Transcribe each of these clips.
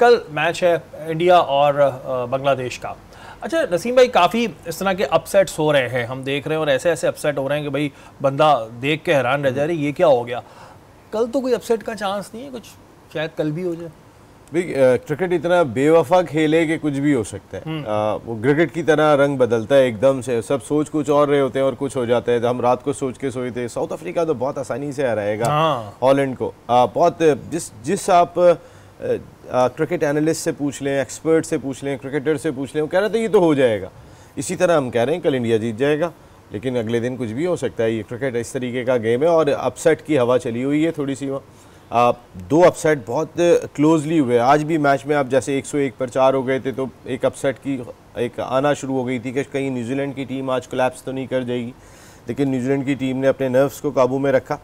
कल मैच है इंडिया और बांग्लादेश का अच्छा नसीम भाई काफ़ी इस तरह के अपसेट्स हो रहे हैं हम देख रहे हैं और ऐसे ऐसे अपसेट हो रहे हैं कि भाई बंदा देख के हैरान रह जा रही ये क्या हो गया कल तो कोई अपसेट का चांस नहीं है कुछ शायद कल भी हो जाए भाई क्रिकेट इतना बेवफा खेले कि कुछ भी हो सकता है आ, हम्म। वो क्रिकेट की तरह रंग बदलता है एकदम से सब सोच कुछ और रहे होते हैं और कुछ हो जाता है तो हम रात को सोच के सोए थे साउथ अफ्रीका तो बहुत आसानी से हराएगा हाँ। हॉलैंड को आ, बहुत जिस जिस आप क्रिकेट एनालिस्ट से पूछ लें एक्सपर्ट से पूछ लें क्रिकेटर से पूछ लें वो कह रहे थे ये तो हो जाएगा इसी तरह हम कह रहे हैं कल इंडिया जीत जाएगा लेकिन अगले दिन कुछ भी हो सकता है ये क्रिकेट इस तरीके का गेम है और अपसेट की हवा चली हुई है थोड़ी सी वहाँ आप दो अपसेट बहुत क्लोजली हुए आज भी मैच में आप जैसे 101 पर चार हो गए थे तो एक अपसेट की एक आना शुरू हो गई थी कि कहीं न्यूजीलैंड की टीम आज कोलैप्स तो नहीं कर जाएगी लेकिन न्यूजीलैंड की टीम ने अपने नर्व्स को काबू में रखा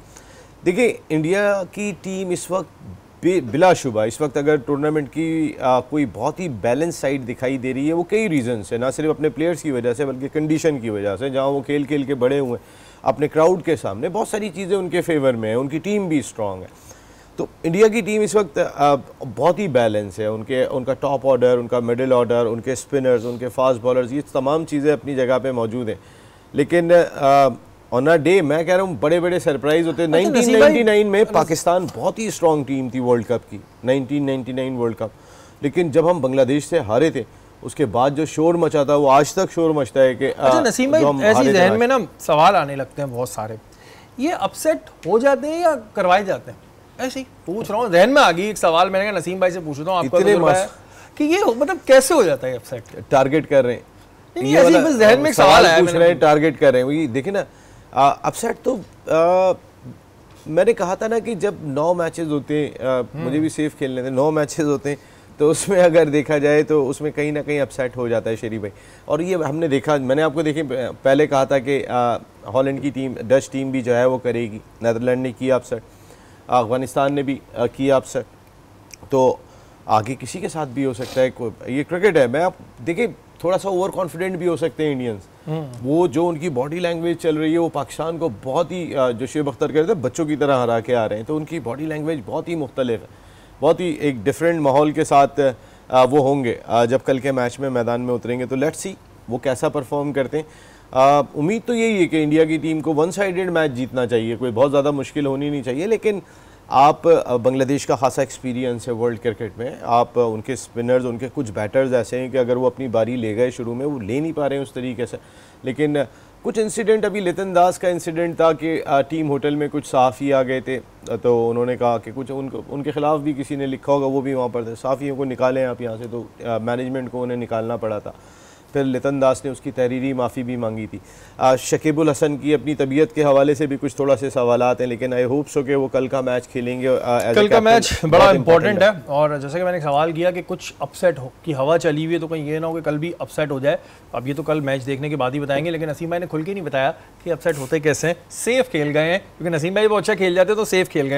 देखिए इंडिया की टीम इस वक्त बिलाशुबा इस वक्त अगर टूर्नामेंट की आ, कोई बहुत ही बैलेंस साइड दिखाई दे रही है वो कई रीज़न है ना सिर्फ अपने प्लेयर्स की वजह से बल्कि कंडीशन की वजह से जहाँ वो खेल खेल के बड़े हुए अपने क्राउड के सामने बहुत सारी चीज़ें उनके फेवर में है उनकी टीम भी स्ट्रांग है तो इंडिया की टीम इस वक्त बहुत ही बैलेंस है उनके उनका टॉप ऑर्डर उनका मिडिल ऑर्डर उनके स्पिनर्स उनके फास्ट बॉलर्स ये तमाम चीज़ें अपनी जगह पे मौजूद हैं लेकिन ऑन अ डे मैं कह रहा हूँ बड़े बड़े सरप्राइज होते हैं 1999 अच्छा, में पाकिस्तान बहुत ही स्ट्रॉन्ग टीम थी वर्ल्ड कप की 1999 वर्ल्ड कप लेकिन जब हम बांग्लादेश से हारे थे उसके बाद जो शोर मचा था वो आज तक शोर मचता है कि अच्छा नसीम भाई ऐसी जहन में ना सवाल आने लगते हैं बहुत सारे ये अपसेट हो जाते हैं या करवाए जाते हैं ऐसे ही पूछ रहा हूँ जहन में आ गई एक सवाल मैंने कहा नसीम भाई से पूछ रहा हूँ तो कि ये मतलब कैसे हो जाता है अपसेट टारगेट कर रहे हैं ये बस जहन में एक सवाल आया पूछ रहे हैं टारगेट कर रहे हैं देखिए ना अपसेट तो आ, मैंने कहा था ना कि जब नौ मैचेस होते हैं हम्म। मुझे भी सेफ खेलने थे नौ मैचेस होते हैं तो उसमें अगर देखा जाए तो उसमें कहीं ना कहीं अपसेट हो जाता है शेरी भाई और ये हमने देखा मैंने आपको देखे पहले कहा था कि हॉलैंड की टीम डच टीम भी जो है वो करेगी नदरलैंड ने किया अपसेट अफगानिस्तान ने भी किया अपसेट तो आगे किसी के साथ भी हो सकता है ये क्रिकेट है मैं आप देखिए थोड़ा सा ओवर कॉन्फिडेंट भी हो सकते हैं इंडियंस हम्म। वो जो उनकी बॉडी लैंग्वेज चल रही है वो पाकिस्तान को बहुत ही जो शेब अख्तर कह रहे थे बच्चों की तरह हरा के आ रहे हैं तो उनकी बॉडी लैंग्वेज बहुत ही मुख्तलिफ है बहुत ही एक डिफरेंट माहौल के साथ वो होंगे जब कल के मैच में मैदान में उतरेंगे तो लेट्स सी वो कैसा परफॉर्म करते हैं उम्मीद तो यही है कि इंडिया की टीम को वन साइडेड मैच जीतना चाहिए कोई बहुत ज़्यादा मुश्किल होनी नहीं चाहिए लेकिन आप बांग्लादेश का खासा एक्सपीरियंस है वर्ल्ड क्रिकेट में आप उनके स्पिनर्स उनके कुछ बैटर्स ऐसे हैं कि अगर वो अपनी बारी ले गए शुरू में वो ले नहीं पा रहे हैं उस तरीके से लेकिन कुछ इंसिडेंट अभी लितन दास का इंसिडेंट था कि टीम होटल में कुछ साफ़ी आ गए थे तो उन्होंने कहा कि कुछ उनको उनके ख़िलाफ़ भी किसी ने लिखा होगा वो भी वहाँ पर थे साफ़ियों को निकालें आप यहाँ से तो मैनेजमेंट को उन्हें निकालना पड़ा था डॉक्टर लितन दास ने उसकी तहरीरी माफ़ी भी मांगी थी शकीबुल हसन की अपनी तबीयत के हवाले से भी कुछ थोड़ा से सवाल हैं लेकिन आई होप सो कि वो कल का मैच खेलेंगे कल का मैच बड़ा इंपॉर्टेंट है और जैसे कि मैंने सवाल किया कि कुछ अपसेट हो कि हवा चली हुई है तो कहीं ये ना हो कि कल भी अपसेट हो जाए तो अब ये तो कल मैच देखने के बाद ही बताएंगे लेकिन नसीम भाई ने खुल के नहीं बताया कि अपसेट होते कैसे हैं सेफ खेल गए हैं क्योंकि नसीम भाई बहुत अच्छा खेल जाते तो सेफ खेल गए